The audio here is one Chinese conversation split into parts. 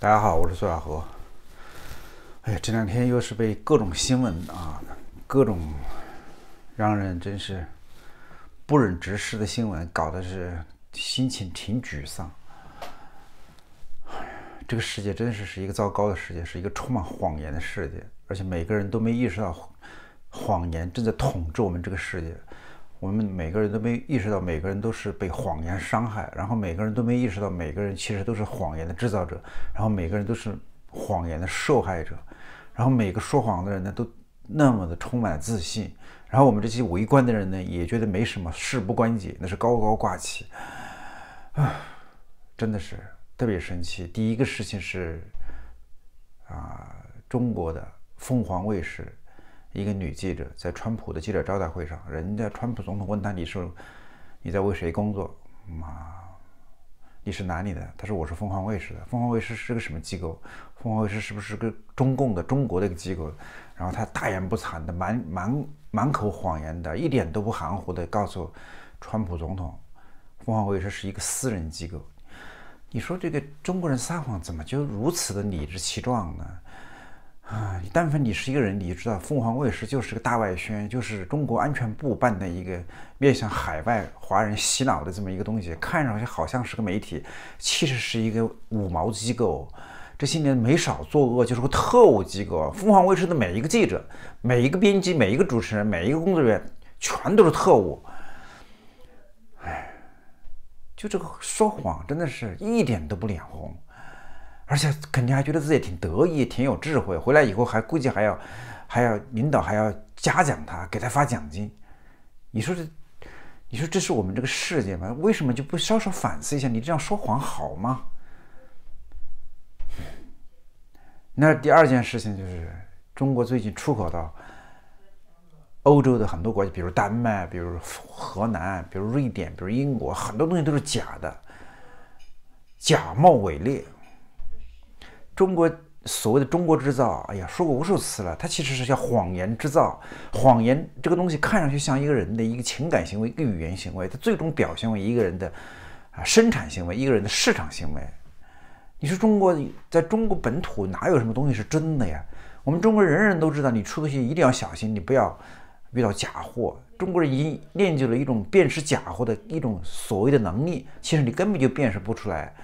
大家好，我是苏小河。哎呀，这两天又是被各种新闻啊，各种让人真是不忍直视的新闻，搞的是心情挺沮丧。这个世界真是是一个糟糕的世界，是一个充满谎言的世界，而且每个人都没意识到谎言正在统治我们这个世界。我们每个人都没意识到，每个人都是被谎言伤害；然后每个人都没意识到，每个人其实都是谎言的制造者；然后每个人都是谎言的受害者；然后每个说谎的人呢，都那么的充满自信；然后我们这些围观的人呢，也觉得没什么事不关己，那是高高挂起。啊，真的是特别生气。第一个事情是，啊，中国的凤凰卫视。一个女记者在川普的记者招待会上，人家川普总统问他：“你是你在为谁工作？妈，你是哪里的？”他说：“我是凤凰卫视的。”凤凰卫视是个什么机构？凤凰卫视是不是个中共的、中国的一个机构？然后他大言不惭的、满满满口谎言的、一点都不含糊的告诉川普总统：“凤凰卫视是一个私人机构。”你说这个中国人撒谎怎么就如此的理直气壮呢？啊！但凡你是一个人，你知道凤凰卫视就是个大外宣，就是中国安全部办的一个面向海外华人洗脑的这么一个东西，看上去好像是个媒体，其实是一个五毛机构。这些年没少作恶，就是个特务机构。凤凰卫视的每一个记者、每一个编辑、每一个主持人、每一个工作人员，全都是特务。哎，就这个说谎，真的是一点都不脸红。而且肯定还觉得自己挺得意，挺有智慧。回来以后还估计还要，还要领导还要嘉奖他，给他发奖金。你说这，你说这是我们这个世界吗？为什么就不稍稍反思一下？你这样说谎好吗？那第二件事情就是，中国最近出口到欧洲的很多国家，比如丹麦，比如河南，比如瑞典，比如英国，很多东西都是假的，假冒伪劣。中国所谓的中国制造，哎呀，说过无数次了，它其实是叫谎言制造。谎言这个东西看上去像一个人的一个情感行为，一个语言行为，它最终表现为一个人的啊生产行为，一个人的市场行为。你说中国在中国本土哪有什么东西是真的呀？我们中国人人都知道，你出东西一定要小心，你不要遇到假货。中国人已经练就了一种辨识假货的一种所谓的能力，其实你根本就辨识不出来。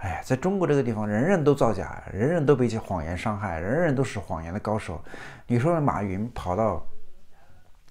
哎，在中国这个地方，人人都造假，人人都被一些谎言伤害，人人都是谎言的高手。你说马云跑到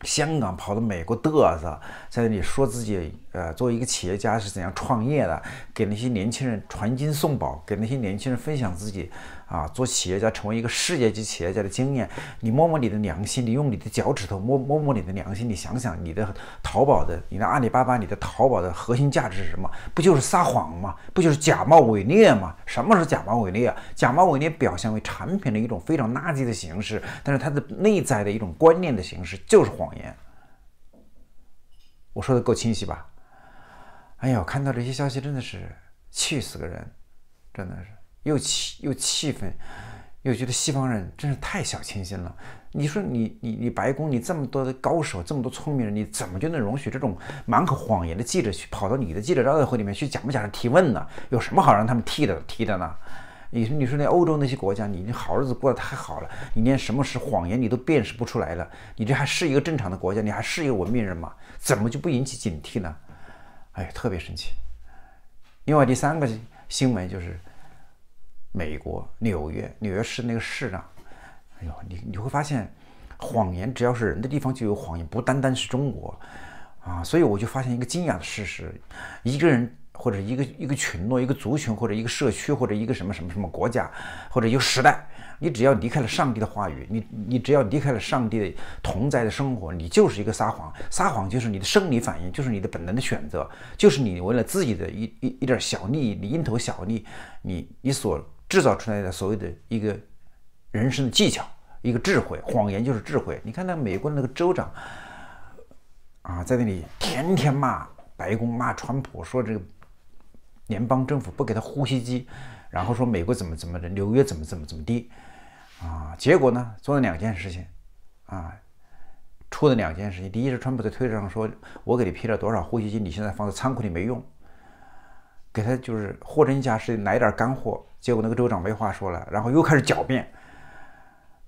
香港，跑到美国嘚瑟，在那里说自己呃，作为一个企业家是怎样创业的，给那些年轻人传经送宝，给那些年轻人分享自己。啊，做企业家成为一个世界级企业家的经验，你摸摸你的良心，你用你的脚趾头摸摸摸你的良心，你想想你的淘宝的，你的阿里巴巴，你的淘宝的核心价值是什么？不就是撒谎吗？不就是假冒伪劣吗？什么是假冒伪劣啊？假冒伪劣表现为产品的一种非常垃圾的形式，但是它的内在的一种观念的形式就是谎言。我说的够清晰吧？哎呦，看到这些消息真的是气死个人，真的是。又气又气愤，又觉得西方人真是太小清新了。你说你你你白宫你这么多的高手，这么多聪明人，你怎么就能容许这种满口谎言的记者去跑到你的记者招待会里面去假模假式提问呢？有什么好让他们替的替的呢？你说你说那欧洲那些国家，你那好日子过得太好了，你连什么是谎言你都辨识不出来了，你这还是一个正常的国家，你还是一个文明人吗？怎么就不引起警惕呢？哎，特别生气。另外第三个新闻就是。美国纽约，纽约市那个市长，哎呦，你你会发现，谎言只要是人的地方就有谎言，不单单是中国，啊，所以我就发现一个惊讶的事实：一个人或者一个一个群落、一个族群或者一个社区或者一个什么什么什么国家或者一个时代，你只要离开了上帝的话语，你你只要离开了上帝的同在的生活，你就是一个撒谎。撒谎就是你的生理反应，就是你的本能的选择，就是你为了自己的一一一点小利、你蝇头小利，你你所。制造出来的所谓的一个人生的技巧、一个智慧，谎言就是智慧。你看那美国的那个州长啊，在那里天天骂白宫、骂川普，说这个联邦政府不给他呼吸机，然后说美国怎么怎么的，纽约怎么怎么怎么地啊。结果呢，做了两件事情啊，出了两件事情。第一是川普在推特上说：“我给你批了多少呼吸机，你现在放在仓库里没用。”给他就是货真价实来点干货，结果那个州长没话说了，然后又开始狡辩。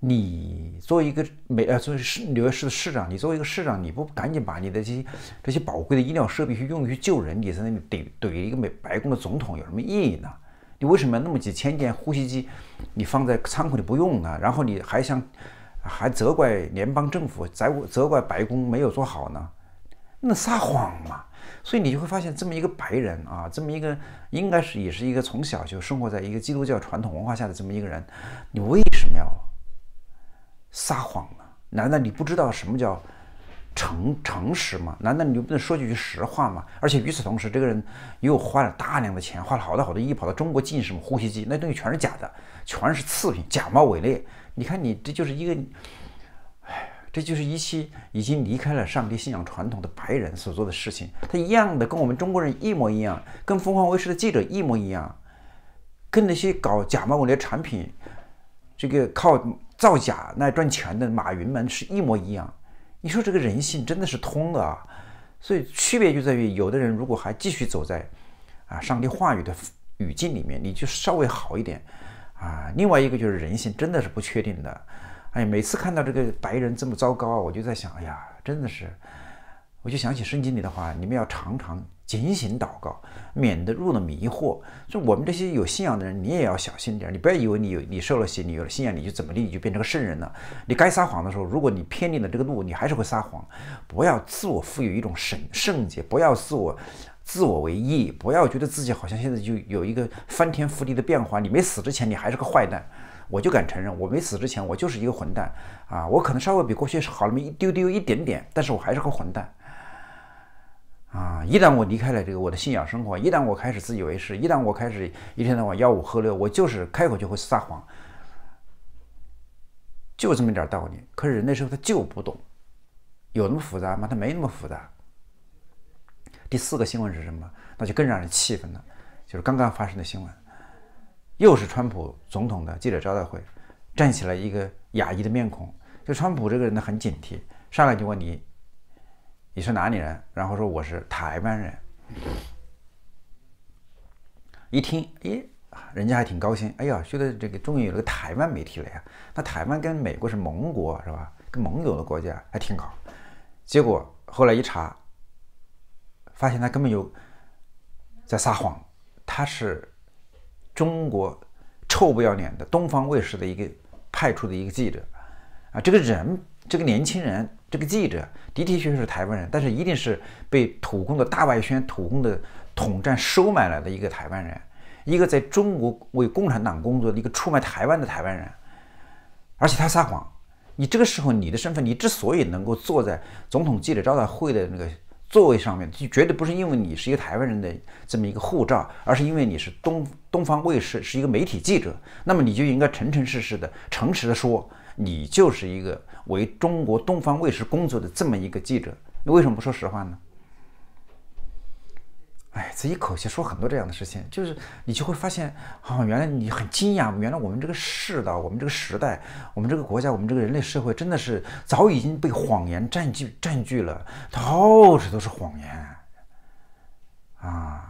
你作为一个美呃，作为市纽约市的市长，你作为一个市长，你不赶紧把你的这些这些宝贵的医疗设备去用于救人，你在那里怼怼一个美白宫的总统有什么意义呢？你为什么那么几千件呼吸机你放在仓库里不用呢？然后你还想还责怪联邦政府，责责怪白宫没有做好呢？那撒谎嘛！所以你就会发现，这么一个白人啊，这么一个应该是也是一个从小就生活在一个基督教传统文化下的这么一个人，你为什么要撒谎呢？难道你不知道什么叫诚诚实吗？难道你就不能说几句实话吗？而且与此同时，这个人又花了大量的钱，花了好多好多亿，跑到中国进什么呼吸机，那东西全是假的，全是次品，假冒伪劣。你看，你这就是一个这就是一些已经离开了上帝信仰传统的白人所做的事情，他一样的跟我们中国人一模一样，跟凤凰卫视的记者一模一样，跟那些搞假冒伪劣产品、这个靠造假来赚钱的马云们是一模一样。你说这个人性真的是通的啊？所以区别就在于，有的人如果还继续走在啊上帝话语的语境里面，你就稍微好一点啊。另外一个就是人性真的是不确定的。哎，每次看到这个白人这么糟糕，我就在想，哎呀，真的是，我就想起圣经里的话，你们要常常警醒祷告，免得入了迷惑。就我们这些有信仰的人，你也要小心点儿，你不要以为你有你受了洗，你有了信仰，你就怎么地你就变成个圣人了。你该撒谎的时候，如果你偏离了这个路，你还是会撒谎。不要自我赋予一种圣圣洁，不要自我自我为义，不要觉得自己好像现在就有一个翻天覆地的变化。你没死之前，你还是个坏蛋。我就敢承认，我没死之前，我就是一个混蛋啊！我可能稍微比过去好那么一丢丢、一点点，但是我还是个混蛋啊！一旦我离开了这个我的信仰生活，一旦我开始自以为是，一旦我开始一天到晚吆五喝六，我就是开口就会撒谎，就这么一点道理。可是那时候他就不懂，有那么复杂吗？他没那么复杂。第四个新闻是什么？那就更让人气愤了，就是刚刚发生的新闻。又是川普总统的记者招待会，站起来一个亚裔的面孔。就川普这个人呢，很警惕，上来就问你：“你是哪里人？”然后说：“我是台湾人。”一听，咦，人家还挺高兴，哎呀，觉得这个终于有了个台湾媒体了呀。那台湾跟美国是盟国是吧？跟盟友的国家还挺好。结果后来一查，发现他根本就在撒谎，他是。中国臭不要脸的东方卫视的一个派出的一个记者啊，这个人，这个年轻人，这个记者，的的确确是台湾人，但是一定是被土共的大外宣、土共的统战收买来的一个台湾人，一个在中国为共产党工作的一个出卖台湾的台湾人，而且他撒谎。你这个时候你的身份，你之所以能够坐在总统记者招待会的那个。座位上面就绝对不是因为你是一个台湾人的这么一个护照，而是因为你是东东方卫视是一个媒体记者，那么你就应该诚诚实实的、诚实的说，你就是一个为中国东方卫视工作的这么一个记者，你为什么不说实话呢？哎，这一口气说很多这样的事情，就是你就会发现，啊，原来你很惊讶，原来我们这个世道、我们这个时代、我们这个国家、我们这个人类社会，真的是早已经被谎言占据占据了，到处都是谎言，啊，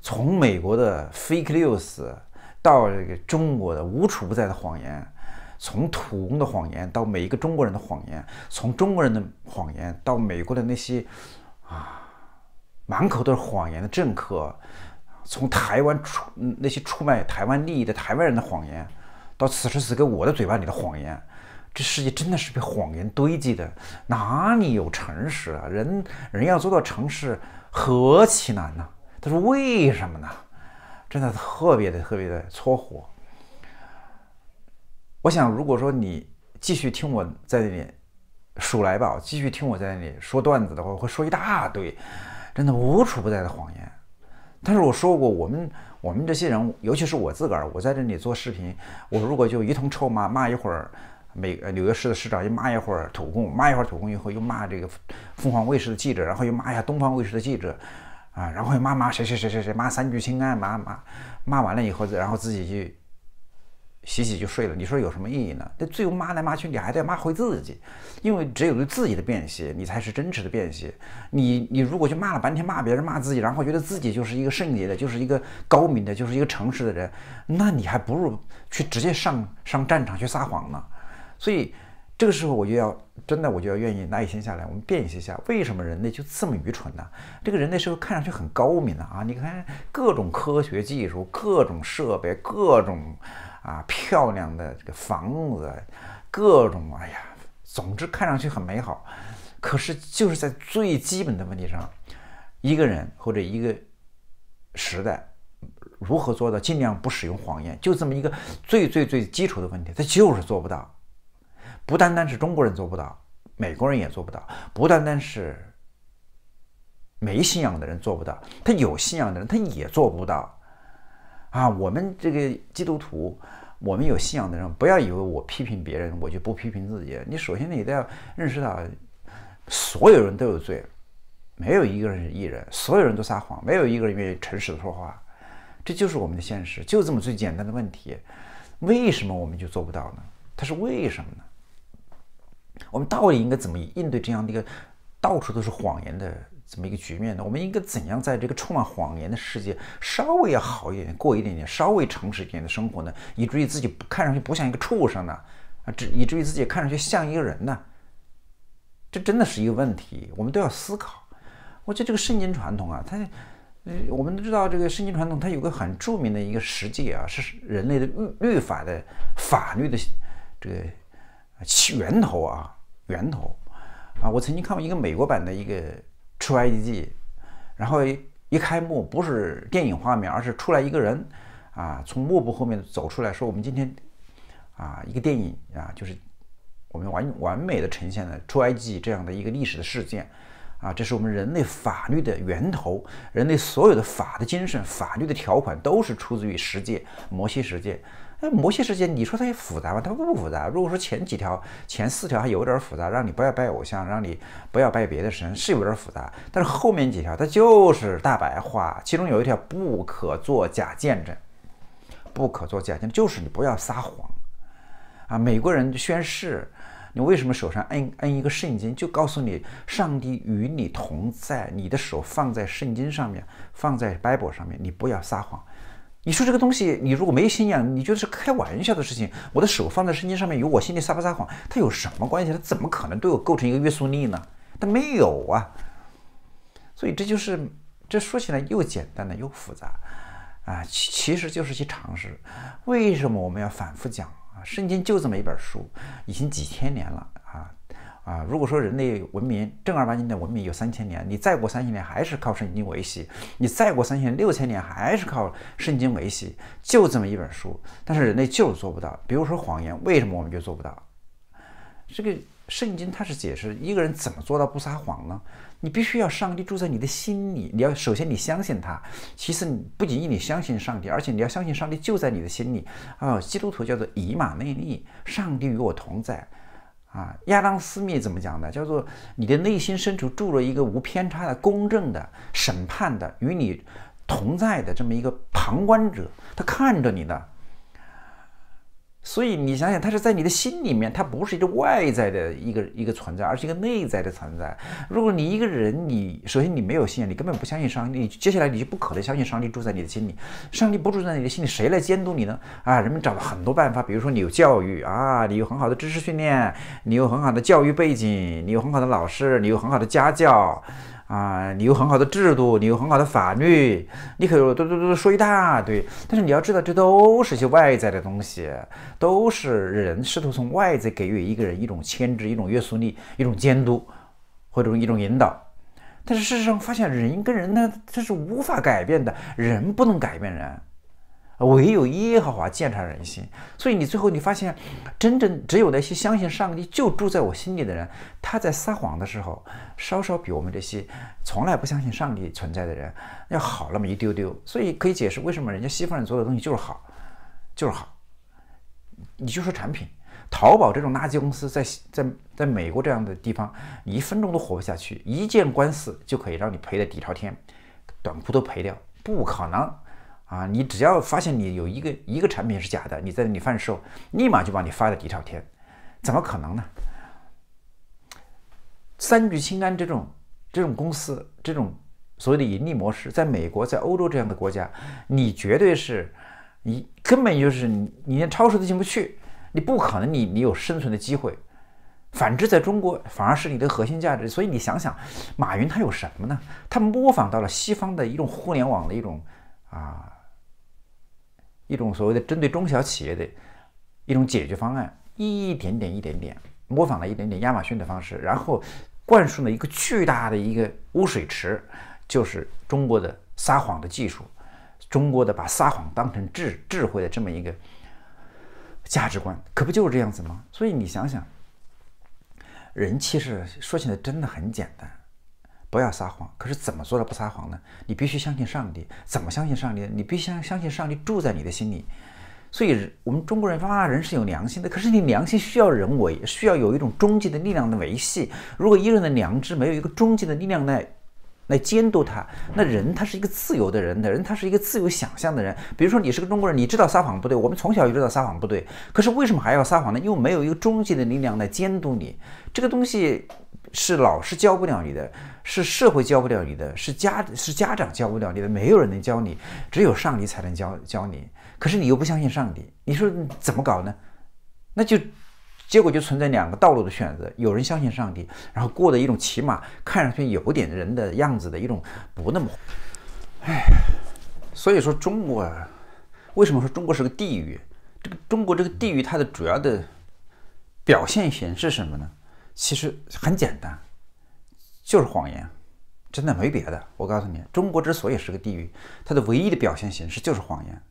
从美国的 fake news 到这个中国的无处不在的谎言，从土公的谎言到每一个中国人的谎言，从中国人的谎言到美国的那些，啊。满口都是谎言的政客，从台湾出那些出卖台湾利益的台湾人的谎言，到此时此刻我的嘴巴里的谎言，这世界真的是被谎言堆积的，哪里有诚实啊？人人要做到诚实，何其难呢？他说：“为什么呢？”真的特别的特别的搓火。我想，如果说你继续听我在那里数来宝，继续听我在那里说段子的话，我会说一大堆。真的无处不在的谎言，但是我说过，我们我们这些人，尤其是我自个儿，我在这里做视频，我如果就一通臭骂，骂一会儿美呃纽约市的市长，又骂一会儿土共，骂一会儿土共以后，又骂这个凤凰卫视的记者，然后又骂一下东方卫视的记者，啊，然后又骂骂谁谁谁谁谁，骂三聚氰胺，骂骂骂完了以后，然后自己去。洗洗就睡了，你说有什么意义呢？那最后骂来骂去，你还得骂回自己，因为只有对自己的辩解，你才是真实的辩解。你你如果去骂了半天，骂别人骂自己，然后觉得自己就是一个圣洁的，就是一个高明的，就是一个诚实的人，那你还不如去直接上上战场去撒谎呢。所以这个时候我就要真的我就要愿意耐心下来，我们辩解一下，为什么人类就这么愚蠢呢？这个人类社会看上去很高明的啊，你看各种科学技术，各种设备，各种。啊，漂亮的这个房子，各种哎呀，总之看上去很美好。可是就是在最基本的问题上，一个人或者一个时代如何做到尽量不使用谎言，就这么一个最最最基础的问题，他就是做不到。不单单是中国人做不到，美国人也做不到。不单单是没信仰的人做不到，他有信仰的人他也做不到。啊，我们这个基督徒，我们有信仰的人，不要以为我批评别人，我就不批评自己。你首先你都要认识到，所有人都有罪，没有一个人是艺人，所有人都撒谎，没有一个人愿意诚实的说话，这就是我们的现实，就这么最简单的问题，为什么我们就做不到呢？它是为什么呢？我们到底应该怎么应对这样的一个到处都是谎言的？这么一个局面呢？我们应该怎样在这个充满谎言的世界稍微要好一点，过一点点稍微诚实一点的生活呢？以至于自己不看上去不像一个畜生呢？啊，以至于自己看上去像一个人呢？这真的是一个问题，我们都要思考。我觉得这个圣经传统啊，它，呃，我们都知道这个圣经传统，它有个很著名的一个实际啊，是人类的律律法的法律的这个源头啊，源头啊。我曾经看过一个美国版的一个。出埃及记，然后一开幕不是电影画面，而是出来一个人啊，从幕布后面走出来说：“我们今天啊，一个电影啊，就是我们完完美的呈现了出埃及这样的一个历史的事件啊，这是我们人类法律的源头，人类所有的法的精神、法律的条款都是出自于十诫，摩西十诫。”那摩西世界，你说它也复杂吗？它不复杂。如果说前几条、前四条还有点复杂，让你不要拜偶像，让你不要拜别的神，是有点复杂。但是后面几条它就是大白话，其中有一条不可做假见证，不可做假见证就是你不要撒谎啊！美国人宣誓，你为什么手上摁摁一个圣经，就告诉你上帝与你同在，你的手放在圣经上面，放在 Bible 上面，你不要撒谎。你说这个东西，你如果没信仰，你觉得是开玩笑的事情。我的手放在圣经上面，有我心里撒不撒谎，它有什么关系？它怎么可能对我构成一个约束力呢？它没有啊。所以这就是，这说起来又简单了又复杂，啊，其其实就是些常识。为什么我们要反复讲啊？圣经就这么一本书，已经几千年了啊。啊，如果说人类文明正儿八经的文明有三千年，你再过三千年还是靠圣经维系；你再过三千年六千年还是靠圣经维系，就这么一本书。但是人类就是做不到。比如说谎言，为什么我们就做不到？这个圣经它是解释一个人怎么做到不撒谎呢？你必须要上帝住在你的心里，你要首先你相信他。其实不仅仅你相信上帝，而且你要相信上帝就在你的心里。啊，基督徒叫做以马内利，上帝与我同在。啊，亚当斯密怎么讲的？叫做你的内心深处住着一个无偏差的、公正的、审判的、与你同在的这么一个旁观者，他看着你呢。所以你想想，它是在你的心里面，它不是一个外在的一个一个存在，而是一个内在的存在。如果你一个人，你首先你没有信，仰，你根本不相信上帝，接下来你就不可能相信上帝住在你的心里。上帝不住在你的心里，谁来监督你呢？啊，人们找了很多办法，比如说你有教育啊，你有很好的知识训练，你有很好的教育背景，你有很好的老师，你有很好的家教。啊，你有很好的制度，你有很好的法律，你可以嘟嘟嘟说一大堆。但是你要知道，这都是些外在的东西，都是人试图从外在给予一个人一种牵制、一种约束力、一种监督，或者一种引导。但是事实上，发现人跟人呢，这是无法改变的，人不能改变人。唯有耶和华鉴察人心，所以你最后你发现，真正只有那些相信上帝就住在我心里的人，他在撒谎的时候，稍稍比我们这些从来不相信上帝存在的人要好那么一丢丢。所以可以解释为什么人家西方人做的东西就是好，就是好。你就说产品，淘宝这种垃圾公司，在在在美国这样的地方，一分钟都活不下去，一件官司就可以让你赔得底朝天，短裤都赔掉，不可能。啊！你只要发现你有一个一个产品是假的，你在那里贩售，立马就把你发到底朝天，怎么可能呢？三聚氰胺这种这种公司，这种所谓的盈利模式，在美国、在欧洲这样的国家，你绝对是你根本就是你，你连超市都进不去，你不可能，你你有生存的机会。反之，在中国，反而是你的核心价值。所以你想想，马云他有什么呢？他模仿到了西方的一种互联网的一种啊。一种所谓的针对中小企业的，一种解决方案，一点点一点点模仿了一点点亚马逊的方式，然后灌输了一个巨大的一个污水池，就是中国的撒谎的技术，中国的把撒谎当成智智慧的这么一个价值观，可不就是这样子吗？所以你想想，人其实说起来真的很简单。不要撒谎，可是怎么做到不撒谎呢？你必须相信上帝，怎么相信上帝你必须相信上帝住在你的心里。所以，我们中国人啊，人是有良心的，可是你良心需要人为，需要有一种终极的力量的维系。如果一个人的良知没有一个终极的力量来来监督他，那人他是一个自由的人，的人他是一个自由想象的人。比如说，你是个中国人，你知道撒谎不对，我们从小就知道撒谎不对，可是为什么还要撒谎呢？因为没有一个终极的力量来监督你，这个东西。是老师教不了你的，是社会教不了你的，是家是家长教不了你的，没有人能教你，只有上帝才能教教你。可是你又不相信上帝，你说怎么搞呢？那就结果就存在两个道路的选择。有人相信上帝，然后过的一种起码看上去有点人的样子的一种不那么……哎，所以说中国啊，为什么说中国是个地狱？这个中国这个地狱它的主要的表现形式是什么呢？其实很简单，就是谎言，真的没别的。我告诉你，中国之所以是个地狱，它的唯一的表现形式就是谎言。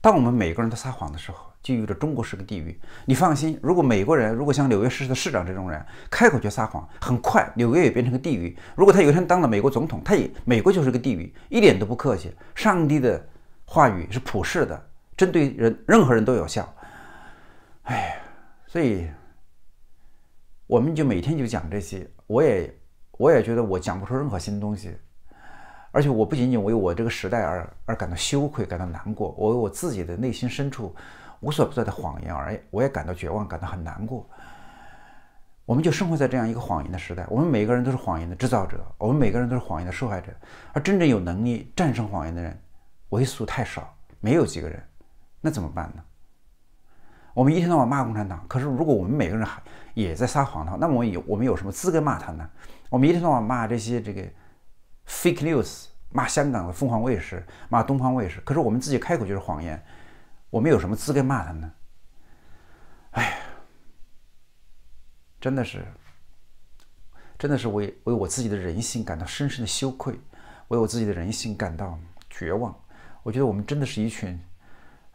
当我们每个人都撒谎的时候，就意味着中国是个地狱。你放心，如果美国人，如果像纽约市的市长这种人开口就撒谎，很快纽约也变成个地狱。如果他有一天当了美国总统，他也美国就是个地狱，一点都不客气。上帝的话语是普世的，针对人任何人都有效。哎，所以。我们就每天就讲这些，我也，我也觉得我讲不出任何新东西，而且我不仅仅为我这个时代而而感到羞愧、感到难过，我为我自己的内心深处无所不在的谎言而我也感到绝望、感到很难过。我们就生活在这样一个谎言的时代，我们每个人都是谎言的制造者，我们每个人都是谎言的受害者，而真正有能力战胜谎言的人为数太少，没有几个人，那怎么办呢？我们一天到晚骂共产党，可是如果我们每个人还也在撒谎的话，那么我有我们有什么资格骂他呢？我们一天到晚骂这些这个 fake news，骂香港的凤凰卫视，骂东方卫视，可是我们自己开口就是谎言，我们有什么资格骂他呢？哎呀，真的是，真的是为为我自己的人性感到深深的羞愧，为我自己的人性感到绝望。我觉得我们真的是一群。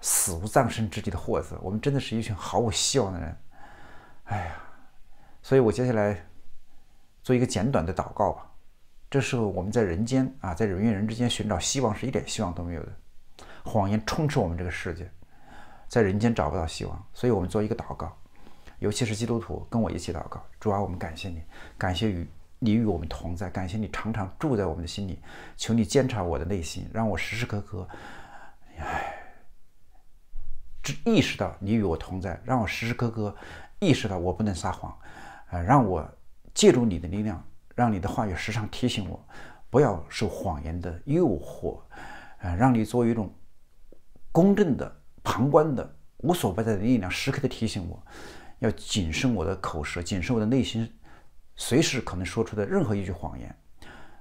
死无葬身之地的货色，我们真的是一群毫无希望的人。哎呀，所以我接下来做一个简短的祷告吧。这时候我们在人间啊，在人与人之间寻找希望是一点希望都没有的，谎言充斥我们这个世界，在人间找不到希望，所以我们做一个祷告，尤其是基督徒跟我一起祷告。主啊，我们感谢你，感谢与你与我们同在，感谢你常常住在我们的心里，求你监察我的内心，让我时时刻刻，哎。意识到你与我同在，让我时时刻刻意识到我不能撒谎，啊，让我借助你的力量，让你的话语时常提醒我，不要受谎言的诱惑，啊，让你做一种公正的、旁观的、无所不在的力量，时刻的提醒我，要谨慎我的口舌，谨慎我的内心，随时可能说出的任何一句谎言，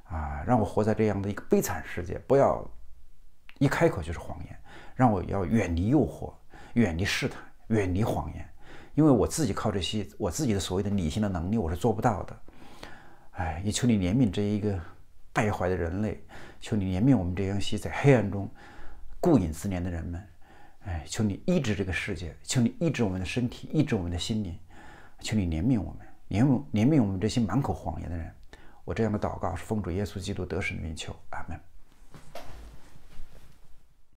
啊，让我活在这样的一个悲惨世界，不要一开口就是谎言，让我要远离诱惑。远离试探，远离谎言，因为我自己靠这些我自己的所谓的理性的能力，我是做不到的。哎，求你怜悯这一个败坏的人类，求你怜悯我们这些在黑暗中顾影自怜的人们。哎，求你医治这个世界，求你医治我们的身体，医治我们的心灵，求你怜悯我们，怜悯怜悯我们这些满口谎言的人。我这样的祷告是奉主耶稣基督得胜的名求，阿门。